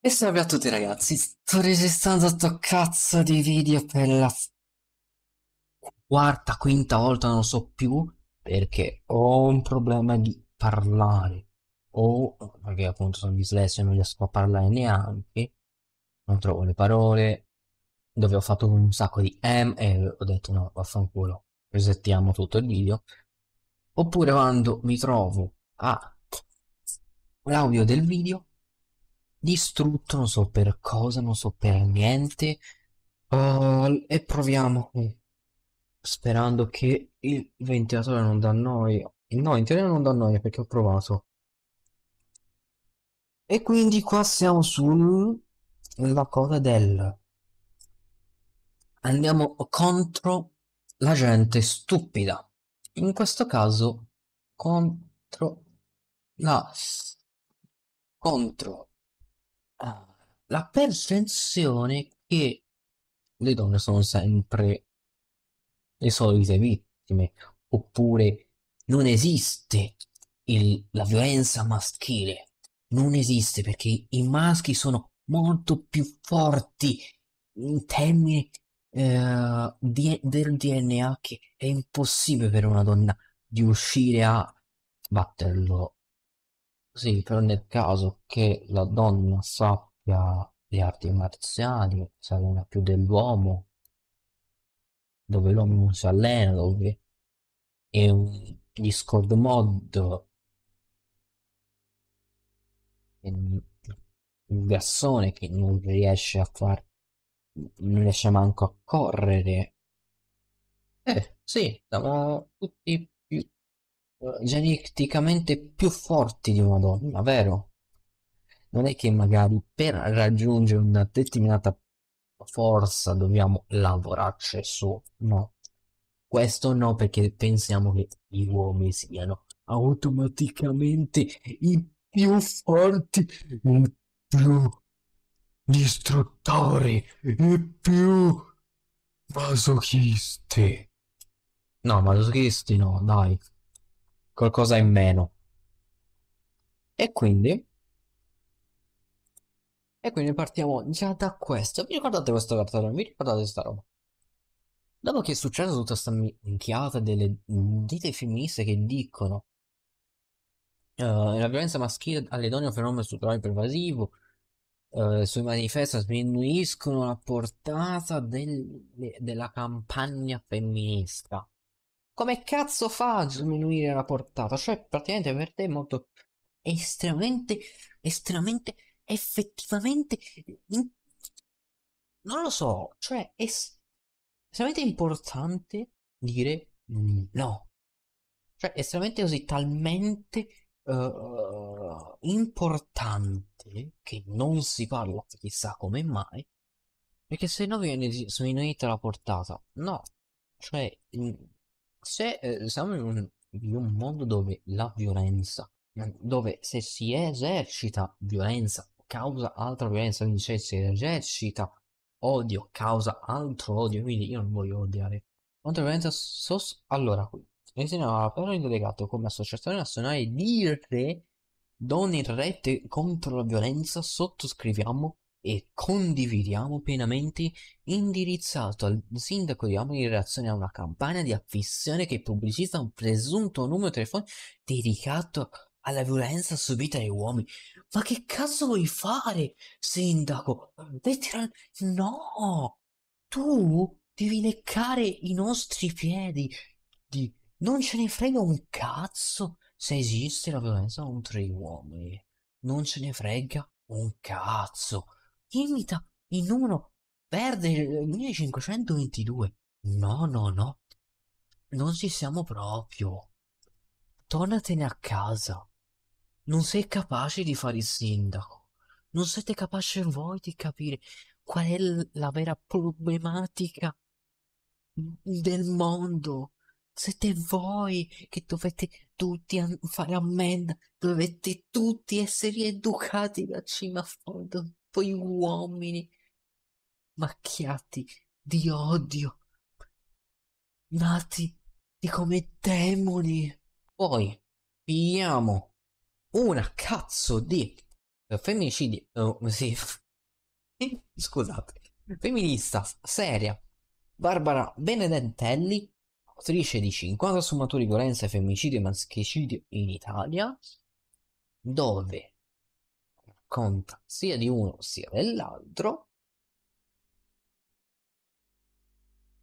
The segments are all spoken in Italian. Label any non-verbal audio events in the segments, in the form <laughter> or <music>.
E salve a tutti ragazzi, sto registrando sto cazzo di video per la quarta, quinta volta, non so più, perché ho un problema di parlare, o perché appunto sono dislesio e non riesco a parlare neanche, non trovo le parole, dove ho fatto un sacco di M e ho detto no, vaffanculo, resettiamo tutto il video, oppure quando mi trovo a l'audio del video distrutto, non so per cosa, non so per niente. Uh, e proviamo qui, sperando che il ventilatore non dà noia. No, in teoria non dà noia perché ho provato. E quindi qua siamo sulla cosa del... Andiamo contro la gente stupida. In questo caso contro la... contro Ah, la percezione che le donne sono sempre le solite vittime, oppure non esiste il, la violenza maschile, non esiste perché i maschi sono molto più forti in termini eh, di, del DNA che è impossibile per una donna di riuscire a batterlo sì, però nel caso che la donna sappia le arti marziali, si cioè allena più dell'uomo, dove l'uomo non si allena, dove è un Discord mod, un gassone che non riesce a far, non riesce manco a correre. Eh, sì, stava tutti geneticamente più forti di una donna, vero? Non è che magari per raggiungere una determinata forza dobbiamo lavorarci cioè su, no. Questo no, perché pensiamo che gli uomini siano automaticamente i più forti, i più distruttori, i più masochisti. No, masochisti no, dai qualcosa in meno. E quindi... E quindi partiamo già da questo. Vi ricordate questo cartone? Vi ricordate questa roba? Dopo che è successa tutta questa minchiata delle dite femministe che dicono uh, la violenza maschile alle donne è un fenomeno strutturale pervasivo, uh, sui manifesti sminuiscono la portata del, della campagna femminista come cazzo fa a sminuire la portata? Cioè, praticamente per te è molto estremamente, estremamente, effettivamente, in... non lo so, cioè, è estremamente importante dire no. Cioè, estremamente così, talmente uh, importante che non si parla chissà come mai, perché se no viene sminuita la portata. No, cioè... In se eh, siamo in un, in un mondo dove la violenza, mm, dove se si esercita violenza causa altra violenza, quindi se si esercita odio causa altro odio, quindi io non voglio odiare. Contro violenza sos... Allora, qui. Insieme a Peroni delegato come associazione nazionale di re, doni rete contro la violenza, sottoscriviamo e condividiamo pienamente indirizzato al sindaco di Omni in relazione a una campagna di affissione che pubblicizza un presunto numero telefonico dedicato alla violenza subita dai uomini. Ma che cazzo vuoi fare, sindaco? Veteran... No! Tu devi leccare i nostri piedi. Di... Non ce ne frega un cazzo se esiste la violenza contro gli uomini. Non ce ne frega un cazzo imita in uno, perde eh, il 1522. No, no, no. Non ci siamo proprio. Tornatene a casa. Non sei capace di fare il sindaco. Non siete capaci voi di capire qual è la vera problematica del mondo. Siete voi che dovete tutti fare ammenda, dovete tutti essere educati da cima a fondo poi uomini macchiati di odio, nati come demoni. Poi pigliamo una cazzo di eh, femminicidi, eh, oh, sì. <laughs> scusate, femminista seria, Barbara Benedentelli, autrice di 50 sfumature di violenza, femminicidio e maschicidio in Italia, dove racconta sia di uno sia dell'altro.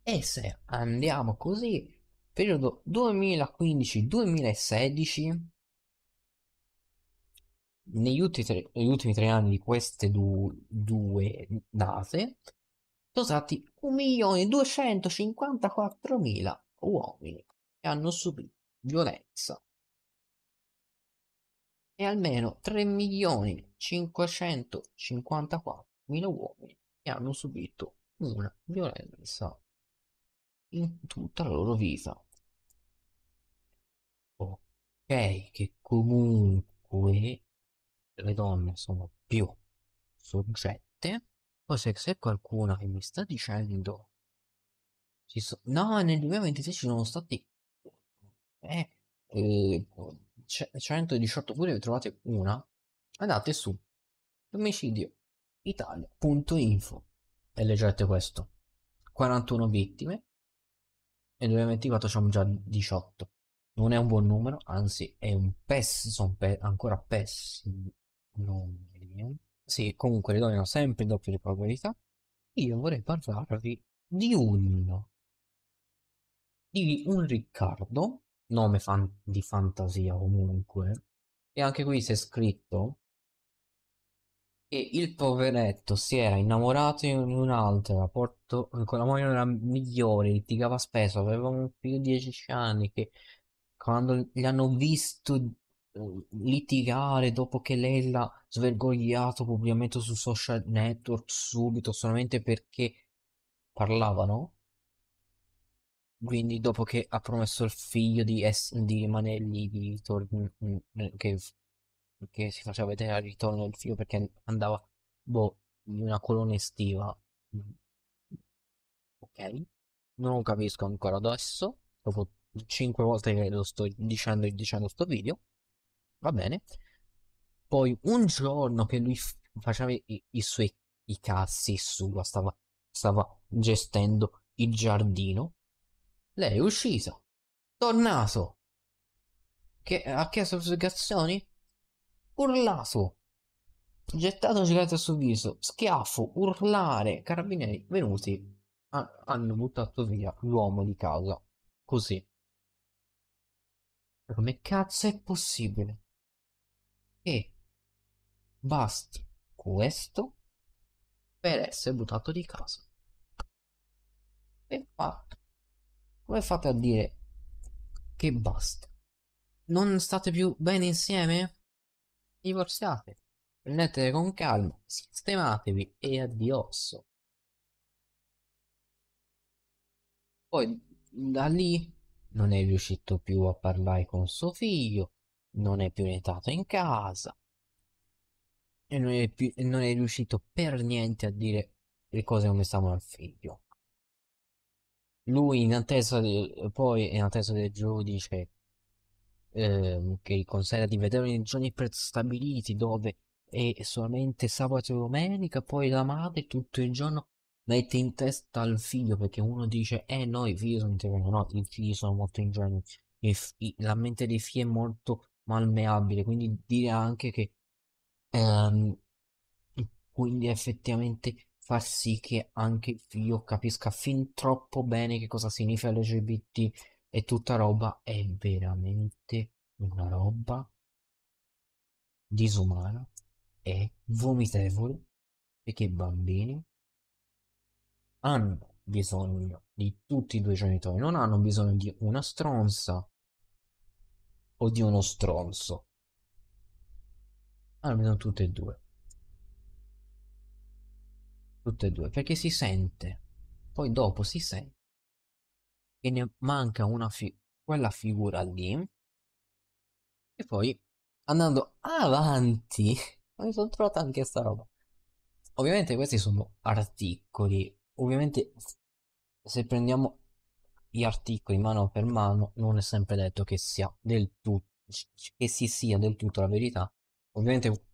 E se andiamo così, periodo 2015-2016, negli ultimi tre, negli ultimi tre anni di queste du, due date, sono stati 1.254.000 uomini che hanno subito violenza e almeno 3.554.000 uomini che hanno subito una violenza in tutta la loro vita. Ok, che comunque le donne sono più soggette, poi se c'è qualcuno che mi sta dicendo so no, nel 2026 ci sono stati eh, eh, 118 pure trovate una, andate su domicilioitalia.info e leggete questo. 41 vittime e 2024 siamo già 18. Non è un buon numero, anzi è un pessimo, pe- ancora pessimo numero. Eh. Sì, comunque le donne hanno sempre il doppio di probabilità. Io vorrei parlarvi di uno, di un Riccardo nome fan- di fantasia comunque. E anche qui si è scritto che il poveretto si era innamorato in un'altra, porto, con la moglie era migliore, litigava spesso, aveva più di dieci anni che quando li hanno visto uhm, litigare dopo che lei l'ha svergogliato pubblicamente su social network subito solamente perché parlavano quindi dopo che ha promesso il figlio di, es- di Manelli di tor- mm, mm, eh, che, che si faceva vedere al ritorno del figlio perché andava boh, in una colonna estiva. Mm. Ok? Non lo capisco ancora adesso, dopo 5 volte che lo sto dicendo e dicendo sto video. Va bene. Poi un giorno che lui f- faceva i, i suoi i cassi sua, stava, stava gestendo il giardino lei è uscito. Tornato. Che ha chiesto spiegazioni? Urlato. Gettato un gigante sul viso. Schiaffo, urlare. Carabinieri venuti. Ha, hanno buttato via l'uomo di casa. Così. Come cazzo è possibile? E basti questo per essere buttato di casa. E fatto. Come fate a dire che basta? Non state più bene insieme? Divorziate. Prendetele con calma, sistematevi e addio. Poi da lì non è riuscito più a parlare con suo figlio, non è più entrato in casa e non è, più, non è riuscito per niente a dire le cose come stavano al figlio. Lui in attesa del, poi in attesa del giudice ehm, che consente di vedere nei giorni prestabiliti dove è solamente sabato e domenica, poi la madre tutto il giorno mette in testa al figlio perché uno dice eh no i figli sono intervenuti, no i figli sono molto ingenui, la mente dei figli è molto malmeabile, quindi dire anche che ehm, quindi effettivamente far sì che anche io capisca fin troppo bene che cosa significa LGBT e tutta roba è veramente una roba disumana e vomitevole perché i bambini hanno bisogno di tutti e due i genitori, non hanno bisogno di una stronza o di uno stronzo. Hanno bisogno di tutti e due tutte e due, perché si sente, poi dopo si sente che ne manca una fi- quella figura lì e poi andando avanti <laughs> mi sono trovata anche sta roba. Ovviamente questi sono articoli, ovviamente se prendiamo gli articoli mano per mano non è sempre detto che sia del tutto che si sia del tutto la verità. Ovviamente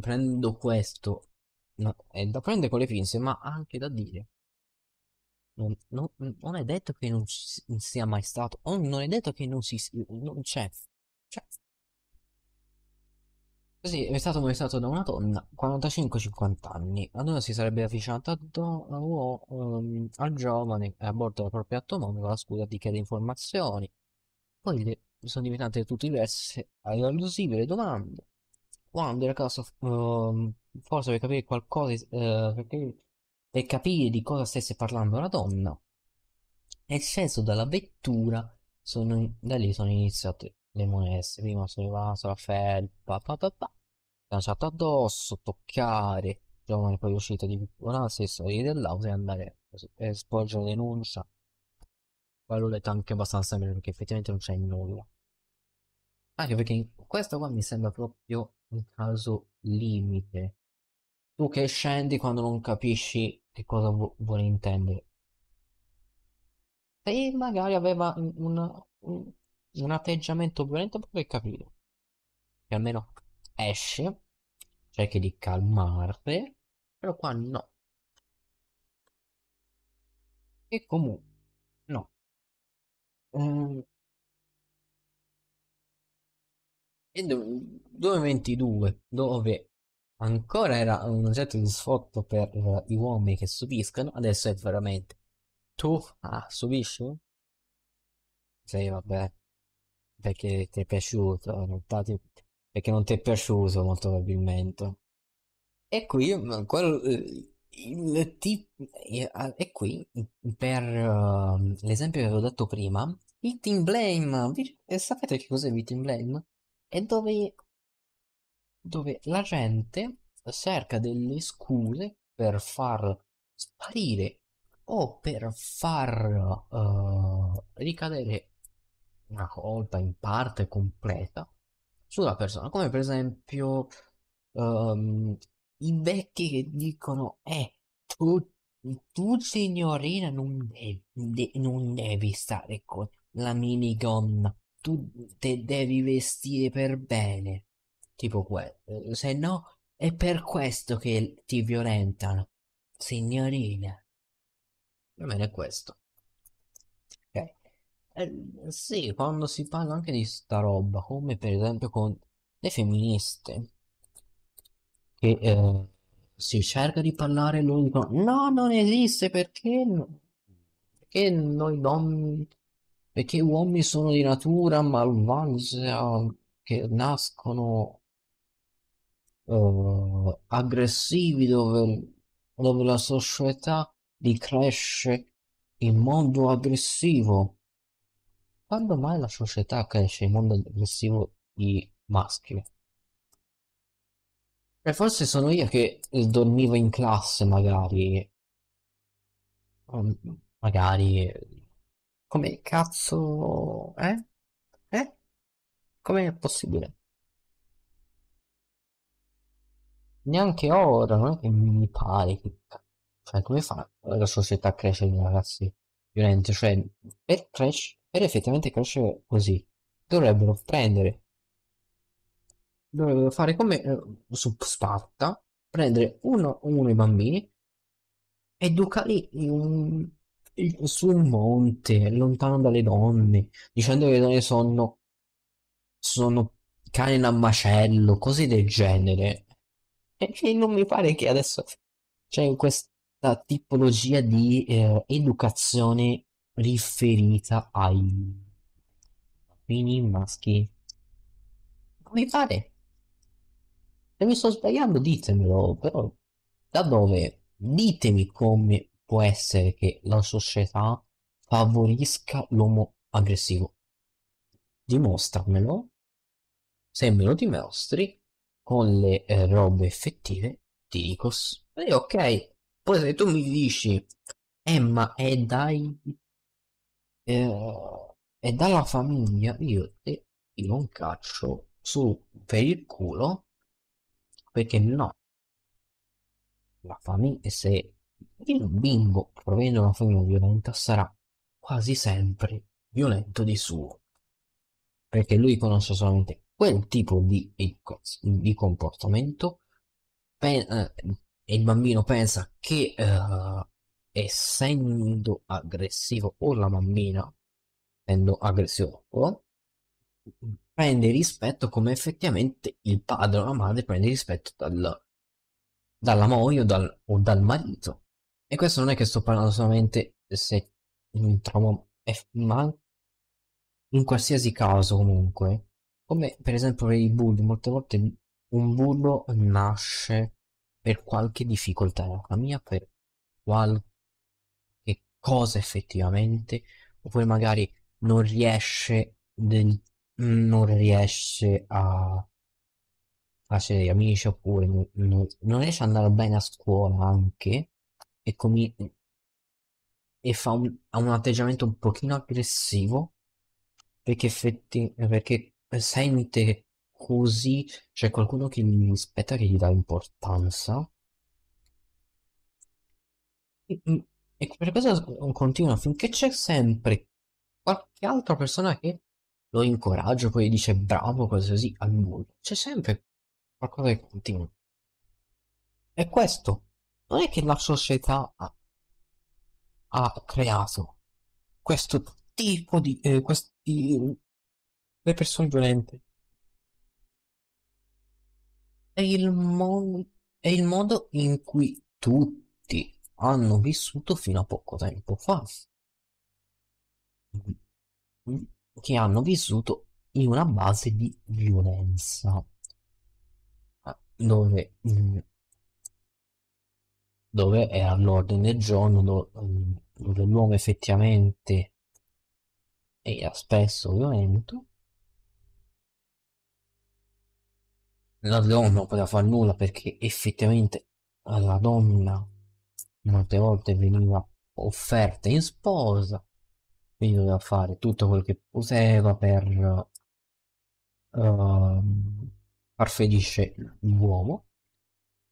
prendo questo no, è da prendere con le pinze, ma anche da dire. Non, non, non è detto che non, sia mai stato, non è detto che non si, non c'è. C'è. Così è stato molestato da una donna, 45-50 anni. La donna si sarebbe avvicinata a do, a, um, al giovane a bordo della propria automobile con la scusa di chiedere informazioni. Poi le, sono diventate tutte diverse, allusive domande. Quando era causa um, ehm, forse per capire qualcosa, eh, per capire di cosa stesse parlando la donna, è sceso dalla vettura, sono, da lì sono iniziate le molestie, prima sono rimasto la felpa, pa, pa, lanciato addosso, toccare, giovane poi uscito di una stessa dell'auto e andare a sporgere denuncia. Poi l'ho letto anche abbastanza bene perché effettivamente non c'è nulla. Anche perché questo qua mi sembra proprio un caso limite tu che scendi quando non capisci che cosa vu- vuole intendere. E magari aveva un, un, un, atteggiamento violento per capire. Che almeno esce, cerchi di calmarti, però qua no. E comunque, no. Um, e do, dove ancora era un oggetto di sfotto per gli eh, uomini che subiscono, adesso è veramente tu ah, subisci? Sì, vabbè, perché ti è piaciuto, in realtà ti... perché non ti è piaciuto molto probabilmente. E qui, mm, quello, eh, il tip, eh, e qui mm, per uh, l'esempio che avevo dato prima, il team Blame, sapete che cos'è il team Blame? È dove dove la gente cerca delle scuse per far sparire o per far uh, ricadere una colpa in parte completa sulla persona, come per esempio um, i vecchi che dicono eh tu, tu signorina non devi, de, non devi stare con la minigonna, tu te devi vestire per bene tipo quello. Uhm, se no, è per questo che ti violentano, signorina. Va bene, questo. Ok. Eh, sì, quando si parla anche di sta roba, come per esempio con le femministe, che eh, si cerca di parlare l'unico... no, non esiste perché, perché noi donne... perché uomini sono di natura malvagia, che nascono eh, aggressivi dove, dove la società li cresce in modo aggressivo. Quando mai la società cresce in modo aggressivo di maschi? E forse sono io che dormivo in classe, magari. Um, magari. Come cazzo. Eh? Eh? Com'è possibile? neanche ora, non è che mi pare che... Cioè, come fa la società a crescere, ragazzi? Violente, cioè, per, crescere, per effettivamente crescere così, dovrebbero prendere... Dovrebbero fare come eh, su Sparta, prendere uno a uno i bambini, educarli in un, su un monte, lontano dalle donne, dicendo che le donne sono... sono cane da macello, cose del genere. E non mi pare che adesso c'è questa tipologia di eh, educazione riferita ai bambini maschi. Non mi pare. Se mi sto sbagliando ditemelo, però da dove? Ditemi come può essere che la società favorisca l'uomo aggressivo. Dimostramelo. Se me lo dimostri, con le eh, robe effettive di Nikos. E eh, ok, poi se tu mi dici, Emma eh, è dai... Eh, è dalla famiglia, io te ti non caccio su per il culo, perché no. La famiglia, se il bimbo proviene da una famiglia violenta, sarà quasi sempre violento di suo perché lui conosce solamente quel tipo di, di comportamento e eh, il bambino pensa che eh, essendo aggressivo o la bambina essendo aggressivo prende rispetto come effettivamente il padre o la madre prende rispetto dal, dalla moglie o dal, o dal, marito. E questo non è che sto parlando solamente se un trauma, ma in qualsiasi caso comunque come per esempio per i bulli, molte volte un bullo nasce per qualche difficoltà nella economia, per qualche cosa effettivamente, oppure magari non riesce, del, non riesce a farsi degli amici, oppure non, non, riesce ad andare bene a scuola anche, e, comi- e fa un, ha un atteggiamento un pochino aggressivo, perché, effetti- perché sente così, c'è qualcuno che mi aspetta che gli dà importanza. E, mm, e quella cosa continua finché c'è sempre qualche altra persona che lo incoraggia, poi dice bravo, qualsiasi al mondo. C'è sempre qualcosa che continua. E questo non è che la società ha, ha creato questo tipo di, eh, questi, le persone violente. È il, mo- è il modo in cui tutti hanno vissuto fino a poco tempo fa, che hanno vissuto in una base di violenza, ah, dove, dove è all'ordine del giorno, dove, l'uomo effettivamente è spesso violento la donna non poteva fare nulla perché effettivamente alla donna molte volte veniva offerta in sposa quindi doveva fare tutto quello che poteva per uh, far felice l'uomo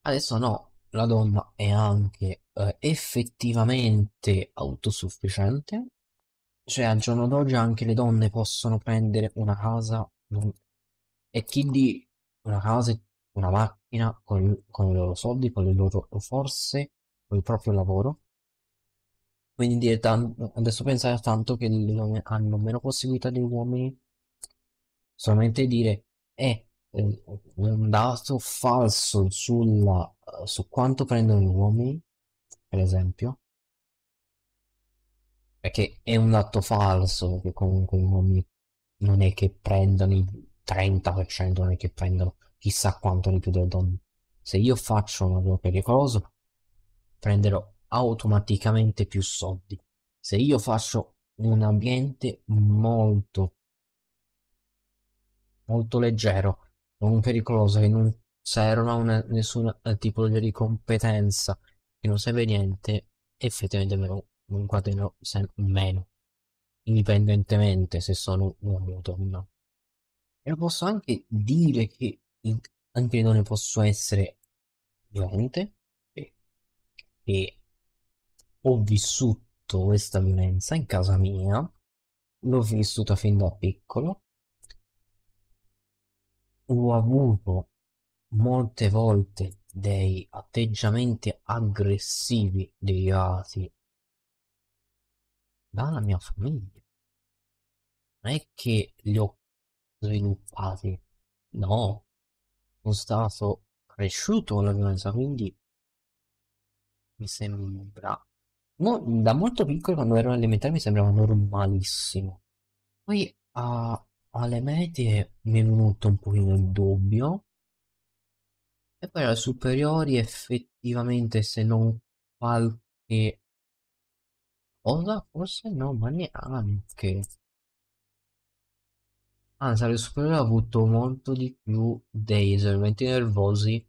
adesso no la donna è anche uh, effettivamente autosufficiente cioè al giorno d'oggi anche le donne possono prendere una casa non... e chi di una casa, una macchina, con, con i loro soldi, con le loro forze, con il proprio lavoro. Quindi tanto, adesso pensare a tanto che le donne hanno meno possibilità degli uomini solamente dire è eh, eh, un dato falso sulla, su quanto prendono gli uomini, per esempio, perché è un dato falso che comunque gli uomini non è che prendano 30% non è che prendono chissà quanto di più delle donne. Se io faccio un lavoro pericoloso, prenderò automaticamente più soldi. Se io faccio un ambiente molto, molto leggero, non pericoloso, che non serve a nessun tipologia di competenza, che non serve niente, effettivamente me lo inquadrino meno, indipendentemente se sono un uomo o una donna. E posso anche dire che in, anche le donne possono essere violente, perché ho vissuto questa violenza in casa mia, l'ho vissuta fin da piccolo, ho avuto molte volte dei atteggiamenti aggressivi derivati dalla mia famiglia. Non è che li ho sviluppati. No, sono stato cresciuto con la violenza, quindi mi sembra... Mo- da molto piccolo, quando ero elementare, mi sembrava normalissimo. Poi a- alle medie mi è venuto un pochino il dubbio. E poi alle superiori, effettivamente, se non qualche cosa, forse no, ma neanche. Anzi, ah, sarebbe superiore ha avuto molto di più dei esaurimenti nervosi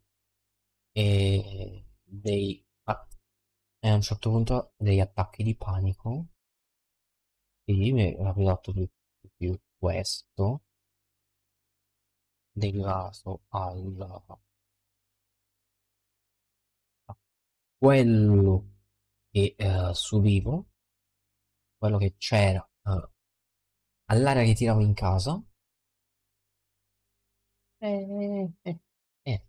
e dei ah, e a un certo punto degli attacchi di panico. Sì, mi aveva dato di più questo derivato al quello che eh, subivo, quello che c'era eh, all'area che tiravo in casa eh, eh, eh, eh.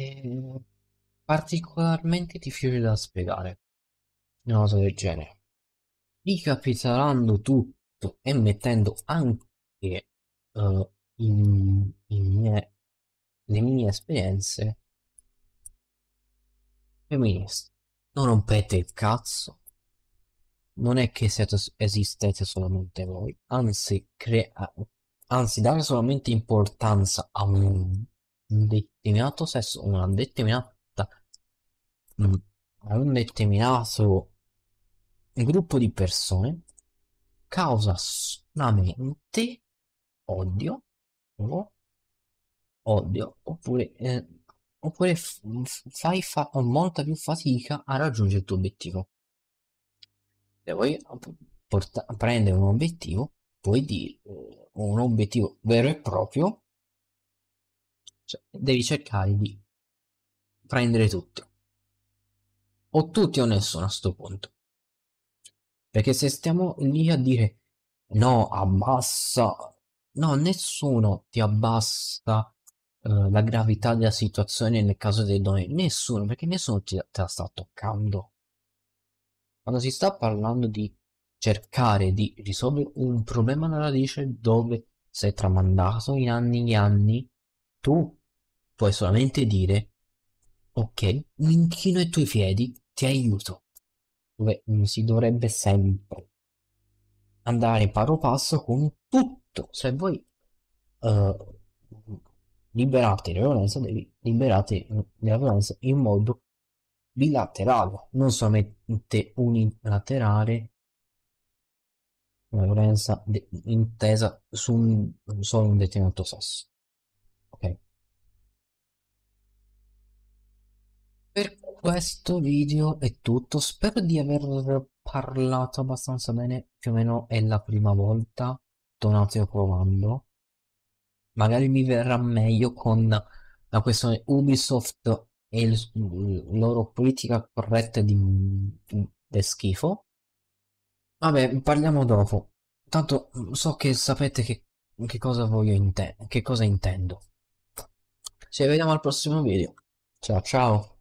Ehm, particolarmente difficile da spiegare una cosa del genere. Ricapitolando tutto e mettendo anche uh, in, in mie, le mie esperienze, femministe, non rompete il cazzo, non è che siete, esistete solamente voi, anzi crea, Anzi, dare solamente importanza a un, determinato sesso, una determinata, mm, a un determinato gruppo di persone causa solamente odio o odio oppure, eh, oppure fai fa molta più fatica a raggiungere il tuo obiettivo. Se vuoi porta- prendere un obiettivo, puoi dire eh, un obiettivo vero e proprio, cioè, devi cercare di prendere tutto. O tutti o nessuno a sto punto. Perché se stiamo lì a dire no, abbassa, no, nessuno ti abbassa eh, la gravità della situazione nel caso dei doni, nessuno, perché nessuno te la sta toccando. Quando si sta parlando di cercare di risolvere un problema alla radice dove sei tramandato in anni e anni, tu puoi solamente dire ok, mi inchino ai tuoi piedi, ti aiuto. Dove mm, si dovrebbe sempre andare paro passo con tutto. Se voi uh, eh, liberate la violenza, devi liberare mm, la violenza in modo bilaterale, non solamente unilaterale una violenza de- intesa su un, solo un determinato sesso. Ok. Per questo video è tutto, spero di aver parlato abbastanza bene, più o meno è la prima volta, sto un attimo provando, magari mi verrà meglio con la questione Ubisoft e la loro politica corretta di, di, mm, di schifo Vabbè, parliamo dopo. Tanto mm, so che sapete che, che cosa voglio intendere, che cosa intendo. Ci vediamo al prossimo video. Ciao ciao.